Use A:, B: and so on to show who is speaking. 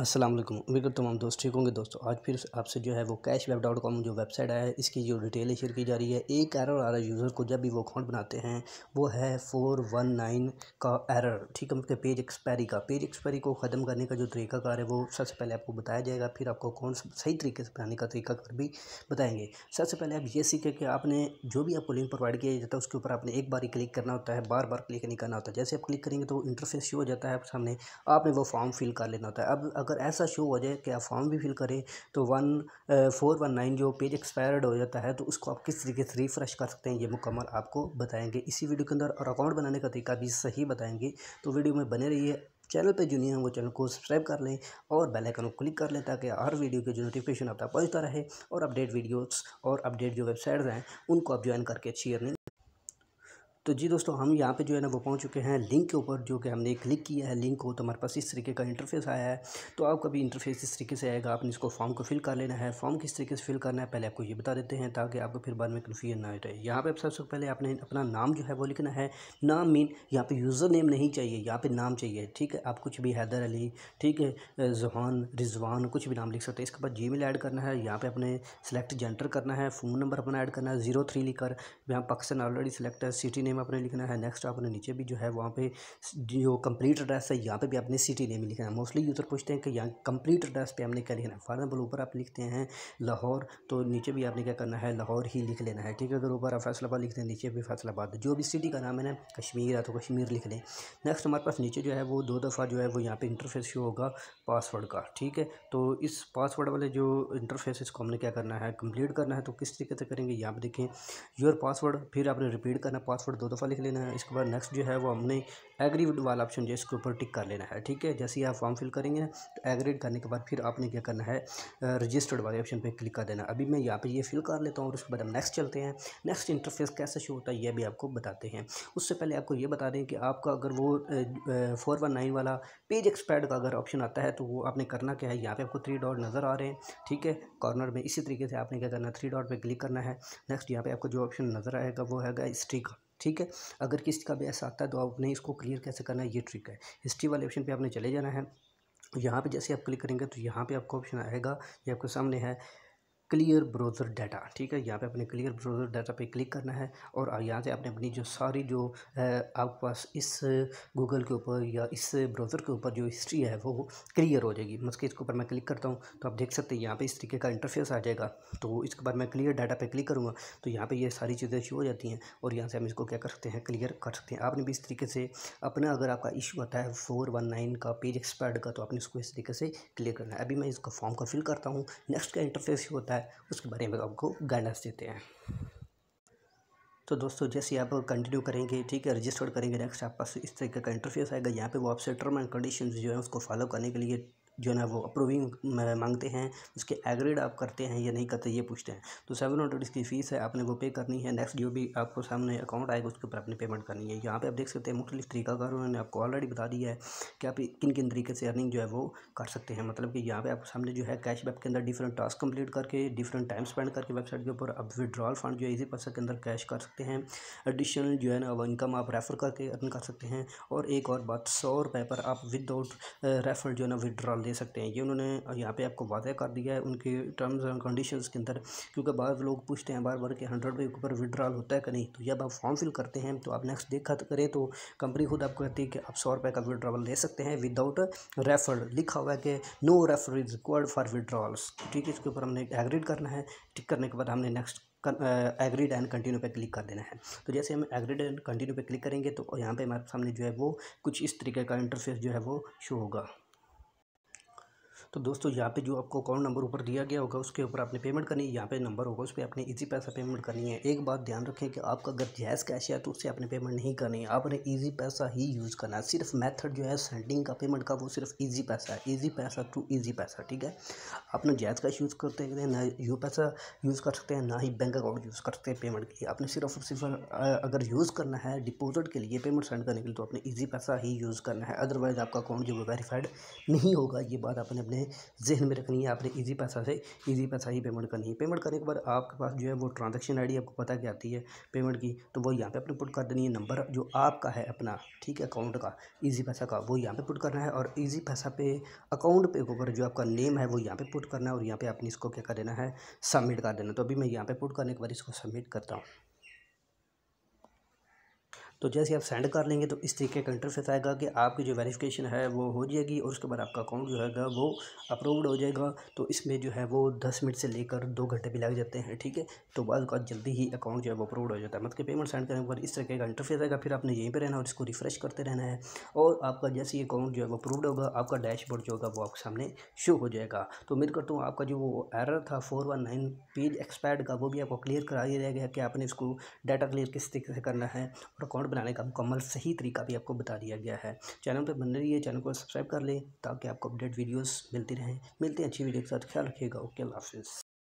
A: असलम मेरे तमाम दोस्त ठीक होंगे दोस्तों आज फिर आपसे जो है वो कैश वेब डॉट कॉम जो वेबसाइट है इसकी जो डिटेल शेयर की जा रही है एक एरर आ रहा है यूज़र को जब भी वो अकाउंट बनाते हैं वो है फ़ोर वन नाइन का एरर ठीक है मतलब पेज एक्सपायरी का पेज एक्सपायरी को ख़त्म करने का जो तरीकाकार है वो सबसे पहले आपको बताया जाएगा फिर आपको अकाउंट सही तरीके से बनाने का तरीकाकार भी बताएंगे सबसे पहले आप ये सीखें कि आपने जो भी आपको लिंक प्रोवाइड किया जाता है उसके ऊपर आपने एक बार ही क्लिक करना होता है बार बार क्लिक नहीं करना होता है जैसे आप क्लिक करेंगे तो इंटरफेस शो हो जाता है आपके सामने आपने वो फॉर्म फिल कर लेना होता है अब अगर ऐसा शो हो जाए कि आप फॉर्म भी फिल करें तो वन फोर वन नाइन जो पेज एक्सपायर्ड हो जाता है तो उसको आप किस तरीके से रिफ़्रेश कर सकते हैं ये मुकम्मल आपको बताएंगे इसी वीडियो के अंदर और अकाउंट बनाने का तरीका भी सही बताएंगे तो वीडियो में बने रहिए चैनल पर जो नहीं है वो चैनल को सब्सक्राइब कर लें और बेल आइकन को क्लिक कर लें ताकि हर वीडियो के जो नोटिफिकेशन आप तक पहुँचता रहे और अपडेट वीडियोस और अपडेट जो वेबसाइट्स हैं उनको आप ज्वाइन करके शेयर नहीं तो जी दोस्तों हम यहाँ पे जो है ना वो पहुँच चुके हैं लिंक के ऊपर जो कि हमने क्लिक किया है लिंक को तो हमारे पास इस तरीके का इंटरफेस आया है तो आपका भी इंटरफेस इस तरीके से आएगा आपने इसको फॉर्म को फिल कर लेना है फॉर्म किस तरीके से फिल करना है पहले आपको ये बता देते हैं ताकि आपको फिर बाद में कन्फ्यूजन ना रहे यहाँ पर सबसे पहले आपने अपना नाम जो है वो लिखना है नाम मीन यहाँ पर यूज़र नेम नहीं चाहिए यहाँ पर नाम चाहिए ठीक है आप कुछ भी हैदर अली ठीक है जहान रिजवान कुछ भी नाम लिख सकते हैं इसके बाद जी मेल ऐड करना है यहाँ पर अपने सेलेक्ट जेंटर करना है फ़ोन नंबर अपना ऐड करना है जीरो थ्री लिखकर यहाँ पाकिस्तान ऑलरेडी सेलेक्ट है सिटी नेम आपने लिखना है नेक्स्ट आपने नीचे भी जो है वहाँ पे जो कंप्लीट एड्रेस है यहाँ पे भी आपने सिटी नेम लिखना है मोस्टली यूज़र तो पूछते हैं कि यहाँ कंप्लीट एड्रेस पे हमने क्या लिखना है फॉर एग्जाम्पल ऊपर आप लिखते हैं लाहौर तो नीचे भी आपने क्या करना है लाहौर ही लिख लेना है ठीक है अगर ऊपर आप फैसलाबाद लिखते हैं नीचे भी फैसलाबाद जो भी सिटी का नाम है ना कश्मीर है तो कश्मीर लिख लें नेक्स्ट हमारे पास नीचे जो है वो दो दफ़ा जो है वो यहाँ पर इंटरफेस शो होगा पासवर्ड का ठीक है तो इस पासवर्ड वाले जो इंटरफेस इसको हमने क्या करना है कम्प्लीट करना है तो किस तरीके से करेंगे यहाँ पर देखें योर पासवर्ड फिर आपने रिपीट करना पासवर्ड दो दफ़ा लिख लेना है इसके बाद नेक्स्ट जो है वो हमने एग्रीड वाला ऑप्शन जो है इसके ऊपर टिक कर लेना है ठीक है जैसे ही आप फॉर्म फिल करेंगे तो एग्रीड करने के बाद फिर आपने क्या करना है रजिस्टर्ड वाले ऑप्शन पर क्लिक कर देना अभी मैं यहाँ पर ये फिल कर लेता हूँ और उसके बाद हम नेक्स्ट चलते हैं नेक्स्ट इंटरफेस कैसे शो होता है यह भी आपको बताते हैं उससे पहले आपको ये बता दें कि आपका अगर वो फोर वन नाइन वाला पेज एक्सपायर्ड का अगर ऑप्शन आता है तो वो आपने करना क्या है यहाँ पर आपको थ्री डॉट नज़र आ रहे हैं ठीक है कॉर्नर में इसी तरीके से आपने क्या करना है थ्री डॉट पर क्लिक करना है नेक्स्ट यहाँ पर आपको जो ऑप्शन नज़र आएगा वो हैगा का ठीक है अगर किसी का भी ऐसा आता है तो आपने इसको क्लियर कैसे करना है ये ट्रिक है हिस्ट्री वाले ऑप्शन पर आपने चले जाना है यहाँ पे जैसे आप क्लिक करेंगे तो यहाँ पे आपको ऑप्शन आएगा ये आपके सामने है क्लियर ब्राउज़र डाटा ठीक है यहाँ पे अपने क्लियर ब्राउज़र डाटा पे क्लिक करना है और यहाँ से आपने अपनी जो सारी जो आपके पास इस गूगल के ऊपर या इस ब्राउज़र के ऊपर जो हिस्ट्री है वो क्लियर हो जाएगी मतलब कि इसके ऊपर मैं क्लिक करता हूँ तो आप देख सकते हैं यहाँ पे इस तरीके का इंटरफेस आ जाएगा तो इसके बाद मैं क्लियर डाटा पर क्लिक करूँगा तो यहाँ पर ये सारी चीज़ें शो हो जाती हैं और यहाँ से हम इसको क्या कर सकते हैं क्लियर कर सकते हैं आपने भी इस तरीके से अपना अगर आपका इशू आता है फोर वन नाइन का पेज एक्सपायर्ड का तो आपने इसको इस तरीके से क्लियर करना है अभी मैं इसका फॉर्म का फिल करता हूँ नेक्स्ट का इंटरफेस होता है होता है उसके बारे में आपको गाइडेंस देते हैं तो दोस्तों जैसे आप कंटिन्यू करेंगे ठीक है रजिस्टर्ड करेंगे नेक्स्ट आपके पास इस तरीके का इंटरफेस आएगा यहाँ पे वो आपसे टर्म एंड कंडीशन जो है उसको फॉलो करने के लिए जो है वो अप्रूविंग मांगते हैं उसके एग्रीड आप करते हैं या नहीं करते ये पूछते हैं तो सेवन हंड्रेड इसकी फ़ीस है आपने वो पे करनी है नेक्स्ट जो भी आपको सामने अकाउंट आएगा उसके ऊपर आपने पेमेंट करनी है यहाँ पे आप देख सकते हैं मुख्तलिफ तरीकाकार उन्होंने आपको ऑलरेडी बता दिया है कि आप किन किन तरीके से अर्निंग जो है वो कर सकते हैं मतलब कि यहाँ पर आपके सामने जो है कैश बैक के अंदर डिफरेंट टास्क कम्प्लीट करके डिफरेंट टाइम स्पेंड करके वेबसाइट के ऊपर आप विड्रॉल फंड जो है इसी पैसा के अंदर कैश कर सकते हैं एडिशनल जो है ना वो इनकम आप रेफ़र करके अर्न कर सकते हैं और एक और बात सौ रुपये पर आप विदाउट रेफर जो है ना विदड्रॉल दे सकते हैं ये उन्होंने यहाँ पे आपको वादा कर दिया है उनके टर्म्स एंड कंडीशंस के अंदर क्योंकि बाद लोग पूछते हैं बार बार कि हंड्रेड रुपये के ऊपर विड्रॉल होता है कि नहीं तो जब आप फॉर्म फिल करते हैं तो आप नेक्स्ट देखा करें तो कंपनी खुद आपको कहती है कि आप सौ रुपये का विड्रॉल ले सकते हैं विदाउट रेफर लिखा हुआ है कि no refer is required for withdrawals ठीक है इसके ऊपर हमने एग्रीड करना है टिक करने के बाद हमने नेक्स्ट एग्रीड एंड कंटिन्यू पे क्लिक कर देना है तो जैसे हम एग्रीड एंड कंटिन्यू पे क्लिक करेंगे तो यहाँ पे हमारे सामने जो है वो कुछ इस तरीके का इंटरफेस जो है वो शो होगा तो दोस्तों यहाँ पे जो आपको अकाउंट नंबर ऊपर दिया गया होगा उसके ऊपर आपने पेमेंट करनी है यहाँ पे नंबर होगा उस पर आपने इजी पैसा पेमेंट करनी है एक बात ध्यान रखें कि आपका अगर जैस कैश है तो उससे आपने पेमेंट नहीं करनी है आपने ईजी पैसा ही यूज़ करना है सिर्फ मैथड जो है सेंडिंग का पेमेंट का वो सिर्फ ईजी पैसा है ईजी पैसा टू ईजी पैसा ठीक है आप ना जैस कैश यूज़ करते हैं ना यू पैसा यूज़ कर सकते हैं ना ही बैंक अकाउंट यूज़ कर सकते हैं पेमेंट के लिए आपने सिर्फ और सिर्फ अगर यूज़ करना है डिपोजिट के लिए पेमेंट सेंड करने के लिए तो आपने ईजी पैसा ही यूज़ करना है अदरवाइज़ आपका अकाउंट जो वेरीफाइड नहीं होगा ये बात आपने अपने हैं जहन में रखनी है आपने ईजी पैसा से ईजी पैसा ही पेमेंट करनी है पेमेंट करने के बाद आपके पास जो है वो ट्रांजेक्शन आई आपको पता क्या आती है पेमेंट की तो वो यहाँ पर अपने पुट कर देनी है नंबर जो आपका है अपना ठीक है अकाउंट का ईजी पैसा का वो यहाँ पर पुट करना है और ईजी पैसा पे अकाउंट पे ऊपर जो आपका नेम है वो यहाँ पर पुट करना है और यहाँ पर आपने इसको क्या कर देना है सबमिट कर देना तो अभी मैं यहाँ पर पुट करने के बाद इसको सबमिट करता हूँ तो जैसे आप सेंड कर लेंगे तो इस तरीके का इंटरफेस आएगा कि आपकी जो वेरिफिकेशन है वो हो जाएगी और उसके बाद आपका अकाउंट जो है वो अप्रूव्ड हो जाएगा तो इसमें जो है वो दस मिनट से लेकर दो घंटे भी लग जाते हैं ठीक है तो बाद जल्दी ही अकाउंट जो है वो अप्रूव्ड हो जाता है मतलब पेमेंट सेंड करने के बाद इस तरीके का इंटरफेस आएगा फिर आपने यहीं पर रहना और इसको रिफ्रेश करते रहना है और आपका जैसे ही अकाउंट जो है वो अप्रूवड होगा आपका डैशबोर्ड जो होगा वो आपके सामने शो हो जाएगा तो उम्मीद करता हूँ आपका जो वो एरर था four one nine page expired का वो भी आपको क्लियर करा दिया गया कि आपने इसको डाटा क्लियर किस तरीके से करना है और अकाउंट बनाने का मुकम्मल सही तरीका भी आपको बता दिया गया है चैनल पर बन रही है चैनल को सब्सक्राइब कर लें ताकि आपको अपडेट वीडियोस मिलती रहें मिलते हैं अच्छी वीडियो के साथ ख्याल रखिएगा ओके अल्लाह हाफिज़